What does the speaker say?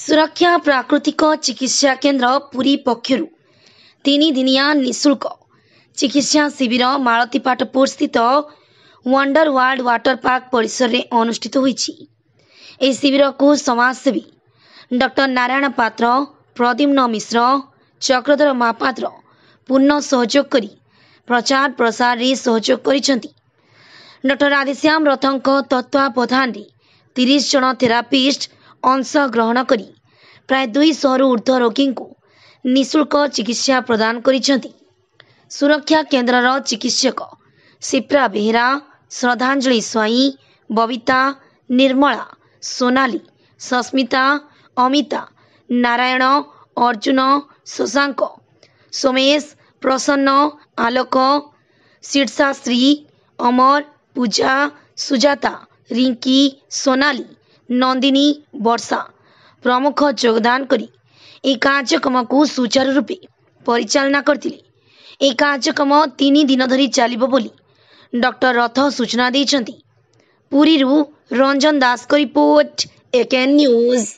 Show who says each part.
Speaker 1: ସୁରକ୍ଷା ପ୍ରାକୃତିକ ଚିକିତ୍ସା କେନ୍ଦ୍ର ପୁରୀ ପକ୍ଷରୁ ତିନିଦିନିଆ ନିଃଶୁଳ୍କ ଚିକିତ୍ସା ଶିବିର ମାଳତୀପାଟପୁର ସ୍ଥିତ ୱଣ୍ଡର ୱାର୍ଲ୍ଡ ୱାଟର ପାର୍କ ପରିସରରେ ଅନୁଷ୍ଠିତ ହୋଇଛି ଏହି ଶିବିରକୁ ସମାଜସେବୀ ଡକ୍ଟର ନାରାୟଣ ପାତ୍ର ପ୍ରଦ୍ୟୁମ୍ନ ମିଶ୍ର ଚକ୍ରଧର ମହାପାତ୍ର ପୂର୍ଣ୍ଣ ସହଯୋଗ କରି ପ୍ରଚାର ପ୍ରସାରରେ ସହଯୋଗ କରିଛନ୍ତି ଡକ୍ଟର ରାଧେଶ୍ୟାମ ରଥଙ୍କ ତତ୍ତ୍ୱାବଧାନରେ ତିରିଶ ଜଣ ଥେରାପିଷ୍ଟ ଅଂଶଗ୍ରହଣ କରି ପ୍ରାୟ ଦୁଇ ଶହରୁ ଉର୍ଦ୍ଧ୍ୱ ରୋଗୀଙ୍କୁ ନିଃଶୁଳ୍କ ଚିକିତ୍ସା ପ୍ରଦାନ କରିଛନ୍ତି। ସୁରକ୍ଷା କେନ୍ଦ୍ରର ଚିକିତ୍ସକ ସିପ୍ରା ବେହେରା, ଶ୍ରଦ୍ଧାଞ୍ଜଳି ସ୍ୱାଇଁ, ବବିତା, ନିର୍ମଳା, ସୋନାଲି, ସସ୍ମିତା, ଅମିତା, ନାରାୟଣ, ଅର୍ଜ୍ଜୁନ, ଶଶାଙ୍କ, ସୋମେଶ, ପ୍ରସନ୍ନ, ଆଲୋକ, ଶୀର୍ଷାଶ୍ରୀ, ଅମର, ପୂଜା, ସୁଜାତା, ରିଙ୍କି, ସୋନାଲି, ନନ୍ଦିନୀ ବର୍ଷା ପ୍ରମୁଖ ଯୋଗଦାନ କରି ଏହି କାର୍ଯ୍ୟକ୍ରମକୁ ସୁଚାରୁ ରୂପେ ପରିଚାଳନା କରିଥିଲେ ଏହି କାର୍ଯ୍ୟକ୍ରମ ତିନି ଦିନ ଧରି ଚାଲିବ ବୋଲି ଡକ୍ଟର ରଥ ସୂଚନା ଦେଇଛନ୍ତି ପୁରୀରୁ ରଞ୍ଜନ ଦାସଙ୍କ ରିପୋର୍ଟ ଏକେନ୍ ନ୍ୟୁଜ୍